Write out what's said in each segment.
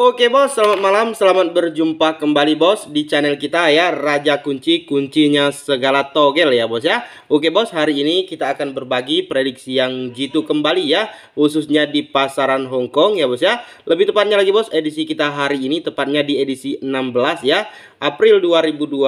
Oke bos, selamat malam, selamat berjumpa kembali bos di channel kita ya Raja Kunci, kuncinya segala togel ya bos ya Oke bos, hari ini kita akan berbagi prediksi yang jitu kembali ya Khususnya di pasaran Hong Kong ya bos ya Lebih tepatnya lagi bos, edisi kita hari ini tepatnya di edisi 16 ya April 2022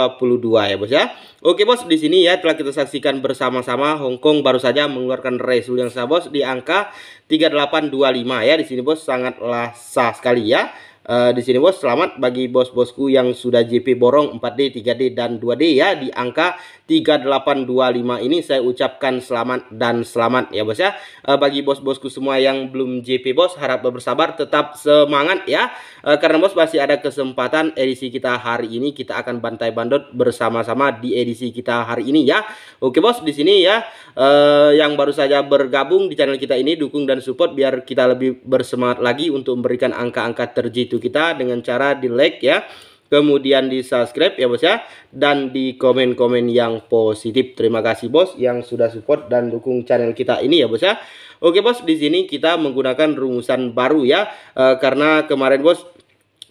ya bos ya Oke bos, di sini ya telah kita saksikan bersama-sama Hong Kong baru saja mengeluarkan result yang sah bos di angka 3825 ya di sini bos sangatlah sah sekali ya Eh, di sini bos selamat bagi bos-bosku yang sudah JP borong 4D, 3D dan 2D ya di angka 3825 ini saya ucapkan selamat dan selamat ya bos ya. Uh, bagi bos-bosku semua yang belum JP bos harap bersabar tetap semangat ya. Uh, karena bos masih ada kesempatan edisi kita hari ini kita akan bantai bandot bersama-sama di edisi kita hari ini ya. Oke bos di sini ya uh, yang baru saja bergabung di channel kita ini dukung dan support biar kita lebih bersemangat lagi untuk memberikan angka-angka terjitu itu kita dengan cara di like ya kemudian di subscribe ya bos ya dan di komen-komen yang positif terima kasih bos yang sudah support dan dukung channel kita ini ya bos ya oke bos di sini kita menggunakan rumusan baru ya e, karena kemarin bos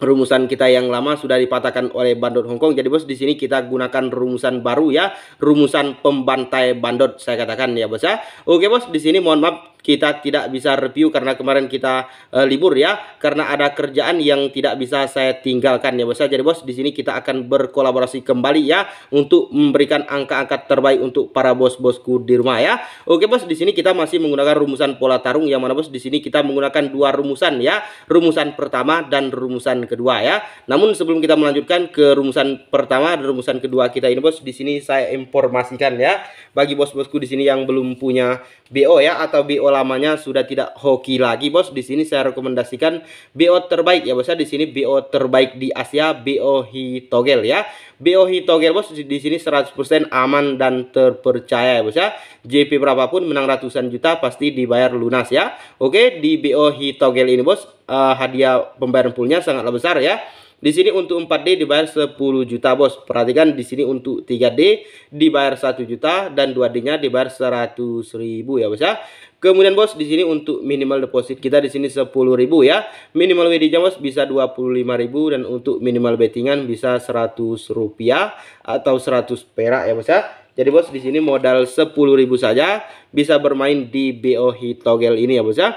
rumusan kita yang lama sudah dipatahkan oleh bandot Hongkong. Jadi bos di sini kita gunakan rumusan baru ya, rumusan pembantai bandot saya katakan ya bos ya. Oke bos, di sini mohon maaf kita tidak bisa review karena kemarin kita uh, libur ya karena ada kerjaan yang tidak bisa saya tinggalkan ya bos ya. Jadi bos di sini kita akan berkolaborasi kembali ya untuk memberikan angka-angka terbaik untuk para bos-bosku di rumah ya. Oke bos di sini kita masih menggunakan rumusan pola tarung yang mana bos di sini kita menggunakan dua rumusan ya. Rumusan pertama dan rumusan kedua ya. Namun sebelum kita melanjutkan ke rumusan pertama dan rumusan kedua kita ini bos di sini saya informasikan ya bagi bos-bosku di sini yang belum punya BO ya atau BO lamanya sudah tidak hoki lagi bos. Di sini saya rekomendasikan BO terbaik ya bos ya. Di sini BO terbaik di Asia BO Hitogel ya. BO Hitogel bos di sini 100% aman dan terpercaya ya bos ya. JP berapapun menang ratusan juta pasti dibayar lunas ya. Oke di BO Hitogel ini bos uh, hadiah pembayaran poolnya sangatlah besar ya. Di sini untuk 4D dibayar 10 juta bos. Perhatikan di sini untuk 3D dibayar 1 juta dan 2D-nya dibayar 100 ribu ya bos ya. Kemudian bos di sini untuk minimal deposit kita di sini 10.000 ya. Minimal WD-nya bos bisa 25.000 dan untuk minimal bettingan bisa 100 rupiah atau 100 perak ya bos ya. Jadi bos di sini modal 10.000 saja bisa bermain di BO Hitogel ini ya bos ya.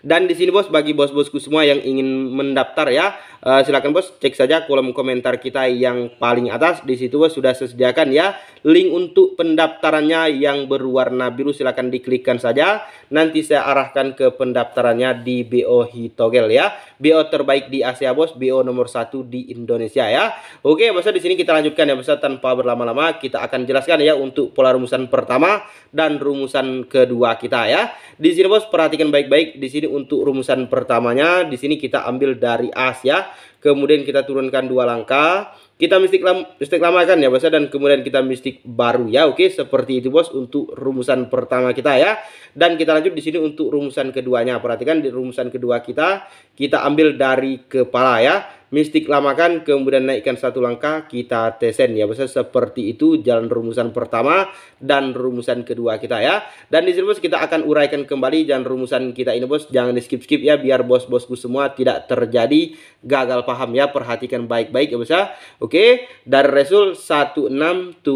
Dan di sini bos bagi bos-bosku semua yang ingin mendaftar ya uh, silakan bos cek saja kolom komentar kita yang paling atas di situ bos sudah sediakan ya link untuk pendaftarannya yang berwarna biru silakan diklikkan saja nanti saya arahkan ke pendaftarannya di BO Hitogel ya BO terbaik di Asia bos BO nomor satu di Indonesia ya oke bos di sini kita lanjutkan ya bos tanpa berlama-lama kita akan jelaskan ya untuk pola rumusan pertama dan rumusan kedua kita ya di sini bos perhatikan baik-baik di sini untuk rumusan pertamanya di sini kita ambil dari Asia kemudian kita turunkan dua langkah, kita mistik lam, mistik lama lamakan ya bos ya. dan kemudian kita mistik baru ya oke seperti itu bos untuk rumusan pertama kita ya dan kita lanjut di sini untuk rumusan keduanya perhatikan di rumusan kedua kita kita ambil dari kepala ya mistik lamakan kemudian naikkan satu langkah kita tesen ya bisa seperti itu jalan rumusan pertama dan rumusan kedua kita ya dan di sini bos kita akan uraikan kembali jalan rumusan kita ini bos jangan di skip skip ya biar bos bosku semua tidak terjadi gagal paham ya perhatikan baik baik ya bos ya oke dari resul 1679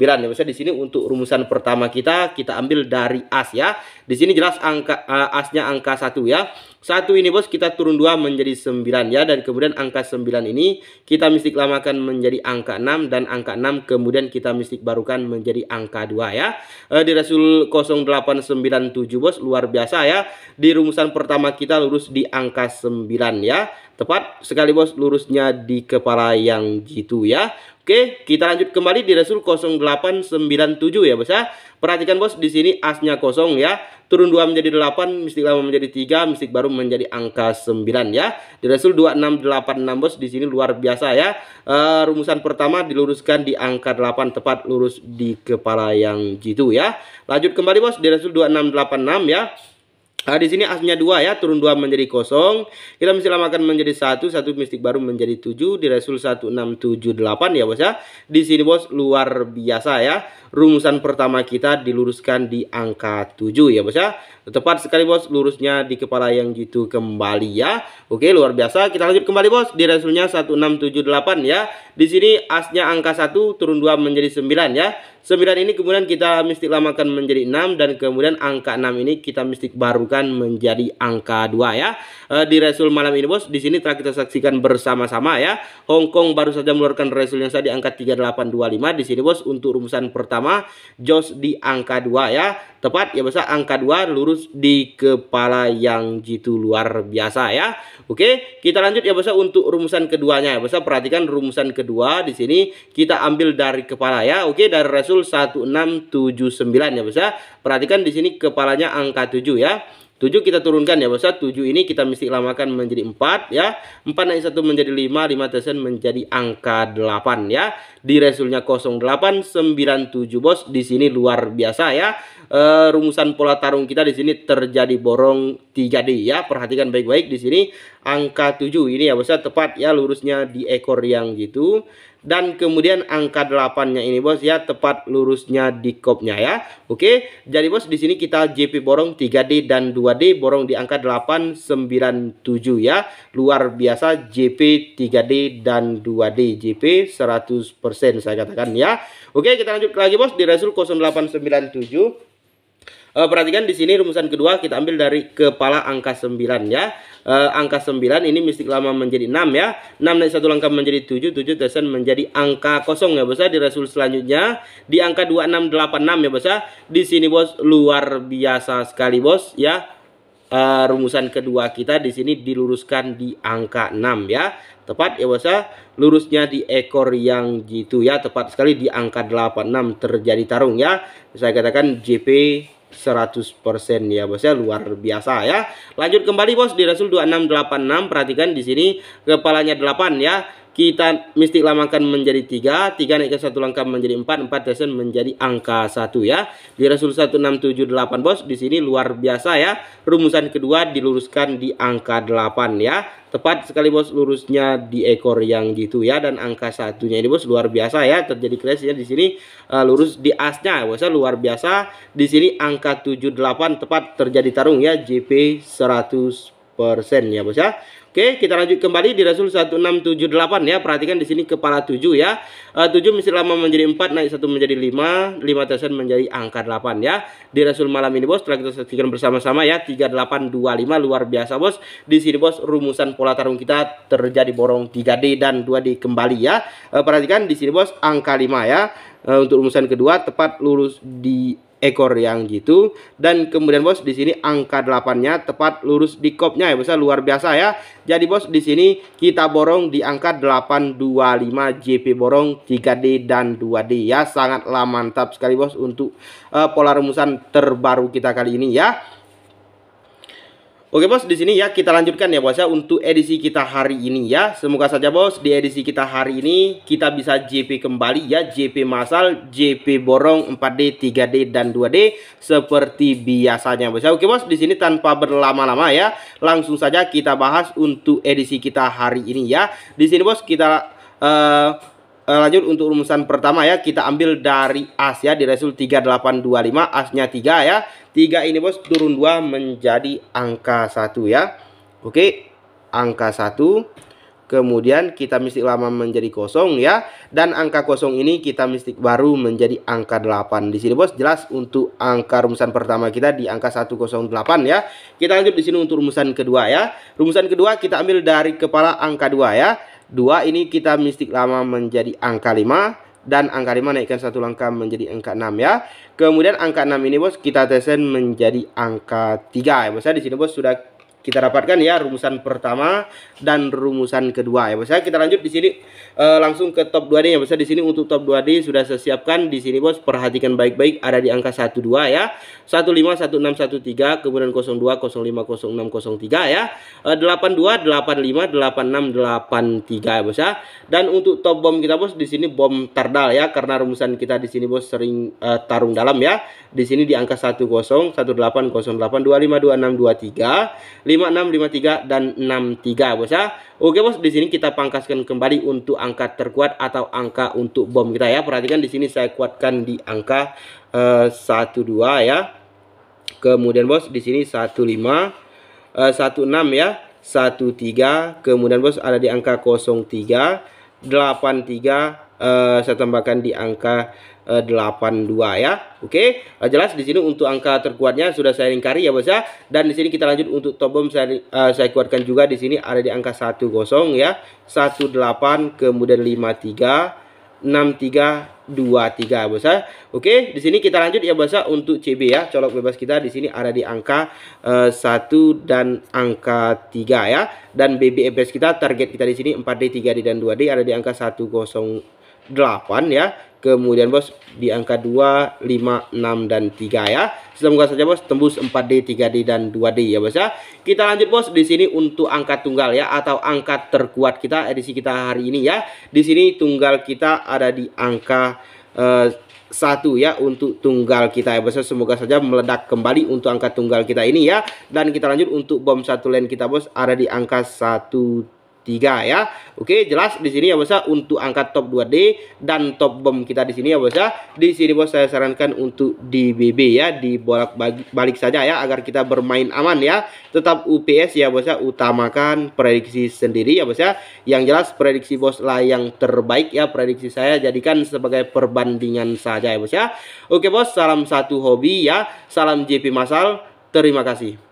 ya bos ya di sini untuk rumusan pertama kita kita ambil dari as ya di sini jelas angka uh, asnya angka satu ya satu ini bos kita turun dua menjadi sembilan ya. Dan kemudian angka sembilan ini kita mistik lamakan menjadi angka enam Dan angka enam kemudian kita mistik barukan menjadi angka dua ya. E, di Rasul 0897 bos luar biasa ya. Di rumusan pertama kita lurus di angka sembilan ya. Tepat sekali bos lurusnya di kepala yang gitu ya. Oke, kita lanjut kembali di Rasul 0897 ya bos ya. Perhatikan bos di sini asnya kosong ya. Turun 2 menjadi 8, mistik lama menjadi 3, mistik baru menjadi angka 9 ya. Di Rasul 2686 bos di sini luar biasa ya. E, rumusan pertama diluruskan di angka 8 tepat lurus di kepala yang gitu ya. Lanjut kembali bos di Rasul 2686 ya. Nah, di sini asnya dua ya, turun dua menjadi kosong. Kita mesti lamakan menjadi satu, satu mistik baru menjadi tujuh. Di resul satu enam tujuh delapan ya bos ya. Di sini bos luar biasa ya. Rumusan pertama kita diluruskan di angka tujuh ya bos ya. Tepat sekali bos, lurusnya di kepala yang gitu kembali ya. Oke, luar biasa. Kita lanjut kembali bos. Di resulnya satu enam tujuh delapan ya. Di sini asnya angka 1 turun 2 menjadi 9 ya. 9 ini kemudian kita mistik lamakan menjadi 6 dan kemudian angka 6 ini kita mistik barukan menjadi angka 2 ya. Eh, di resul malam ini bos, di sini telah kita saksikan bersama-sama ya. Hong Kong baru saja mengeluarkan resul yang saya di angka 3825. Di sini bos untuk rumusan pertama Jos di angka 2 ya tepat ya besar angka 2 lurus di kepala yang jitu luar biasa ya. Oke, kita lanjut ya besar untuk rumusan keduanya ya besar perhatikan rumusan kedua di sini kita ambil dari kepala ya. Oke, dari Rasul 1679 ya besar. Perhatikan di sini kepalanya angka 7 ya. 7 kita turunkan ya Bapak 7 ini kita mesti lamakan menjadi 4 ya. 4 naik 1 menjadi 5, 5 tesen menjadi angka 8 ya. Di resulnya 0897 Bos. Di sini luar biasa ya. E, rumusan pola tarung kita di sini terjadi borong 3D ya. Perhatikan baik-baik di sini angka 7 ini ya Bapak tepat ya lurusnya di ekor yang gitu dan kemudian angka 8-nya ini bos ya tepat lurusnya di kopnya ya. Oke, jadi bos di sini kita JP borong 3D dan 2D borong di angka 897 ya. Luar biasa JP 3D dan 2D JP 100% saya katakan ya. Oke, kita lanjut lagi bos di Resul 0897 uh, perhatikan di sini rumusan kedua kita ambil dari kepala angka 9 ya. Uh, angka 9 ini mistik lama menjadi 6 ya. 6 naik satu langkah menjadi 7, 7 terusan menjadi angka kosong ya bos ya. Di resul selanjutnya di angka 2686 ya bos ya. Di sini bos luar biasa sekali bos ya uh, rumusan kedua kita di sini diluruskan di angka 6 ya. Tepat ya bos ya. Lurusnya di ekor yang gitu ya. Tepat sekali di angka 86 terjadi tarung ya. Saya katakan JP 100% ya bos ya luar biasa ya. Lanjut kembali bos di Rasul 2686 perhatikan di sini kepalanya 8 ya kita mesti lamakan menjadi tiga, tiga naik ke satu langkah menjadi empat, empat desen menjadi angka satu ya. Di Rasul 1678 bos, di sini luar biasa ya. Rumusan kedua diluruskan di angka 8 ya. Tepat sekali bos lurusnya di ekor yang gitu ya dan angka satunya ini bos luar biasa ya. Terjadi crash ya di sini uh, lurus di asnya bosnya luar biasa. Di sini angka 78 tepat terjadi tarung ya JP 100% ya bos ya. Oke, kita lanjut kembali di Rasul 1678 ya. Perhatikan di sini kepala 7 ya. E, 7 misi lama menjadi 4, naik 1 menjadi 5, 5 tersen menjadi angka 8 ya. Di Rasul malam ini bos, telah kita saksikan bersama-sama ya. 3825 luar biasa bos. Di sini bos, rumusan pola tarung kita terjadi borong 3D dan 2D kembali ya. E, perhatikan di sini bos, angka 5 ya. E, untuk rumusan kedua tepat lurus di ekor yang gitu dan kemudian bos di sini angka 8-nya tepat lurus di kopnya ya bisa ya. luar biasa ya. Jadi bos di sini kita borong di angka 825 JP borong 3D dan 2D ya sangatlah mantap sekali bos untuk uh, pola rumusan terbaru kita kali ini ya. Oke bos, di sini ya kita lanjutkan ya bos ya untuk edisi kita hari ini ya. Semoga saja bos di edisi kita hari ini kita bisa JP kembali ya, JP masal, JP borong 4D, 3D dan 2D seperti biasanya bos ya. Oke bos, di sini tanpa berlama-lama ya, langsung saja kita bahas untuk edisi kita hari ini ya. Di sini bos kita uh, Eh, lanjut untuk rumusan pertama ya kita ambil dari as ya di resul 3825 asnya 3 ya 3 ini bos turun 2 menjadi angka 1 ya oke angka 1 kemudian kita mistik lama menjadi kosong ya dan angka kosong ini kita mistik baru menjadi angka 8 di sini bos jelas untuk angka rumusan pertama kita di angka 108 ya kita lanjut di sini untuk rumusan kedua ya rumusan kedua kita ambil dari kepala angka 2 ya 2 ini kita mistik lama menjadi angka 5 dan angka 5 naikkan satu langkah menjadi angka 6 ya. Kemudian angka 6 ini bos kita tesen menjadi angka 3 ya bos ya. Di sini bos sudah kita dapatkan ya rumusan pertama dan rumusan kedua ya bos ya kita lanjut di sini e, langsung ke top 2D ya bos ya di sini untuk top 2D sudah saya siapkan di sini bos perhatikan baik-baik ada di angka 12 ya 15 1613 kemudian 02 05 06 03 ya e, 82 85 86 83 ya bos ya dan untuk top bom kita bos di sini bom tardal ya karena rumusan kita di sini bos sering e, tarung dalam ya di sini di angka 10 18 08 25 26 23 5653 dan 63 bos ya. Oke bos, di sini kita pangkaskan kembali untuk angka terkuat atau angka untuk bom kita ya. Perhatikan di sini saya kuatkan di angka uh, eh, 12 ya. Kemudian bos di sini 15 uh, 16 ya. 13 kemudian bos ada di angka 03 83 uh, saya tambahkan di angka 82 eh, ya. Oke, okay? Eh, jelas di sini untuk angka terkuatnya sudah saya lingkari ya Bos ya. Dan di sini kita lanjut untuk top bomb saya uh, saya kuatkan juga di sini ada di angka 10 ya. 18 kemudian 53 63 23 Bos ya. Oke, di sini kita lanjut ya Bos ya untuk CB ya. Colok bebas kita di sini ada di angka uh, 1 dan angka 3 ya. Dan BBFS e kita target kita di sini 4D 3D dan 2D ada di angka 10 8 ya. Kemudian bos di angka 2, 5, 6 dan 3 ya. Semoga saja bos tembus 4D, 3D dan 2D ya bos ya. Kita lanjut bos di sini untuk angka tunggal ya atau angka terkuat kita edisi kita hari ini ya. Di sini tunggal kita ada di angka eh, satu ya untuk tunggal kita ya bos ya semoga saja meledak kembali untuk angka tunggal kita ini ya dan kita lanjut untuk bom satu lane kita bos ada di angka satu 3 ya. Oke, jelas di sini ya bosnya untuk angka top 2D dan top bom kita di sini ya bosnya. Di sini bos saya sarankan untuk di BB ya, di bolak balik saja ya agar kita bermain aman ya. Tetap UPS ya bosnya utamakan prediksi sendiri ya bosnya. Yang jelas prediksi bos lah yang terbaik ya prediksi saya jadikan sebagai perbandingan saja ya bos ya. Oke bos, salam satu hobi ya. Salam JP Masal. Terima kasih.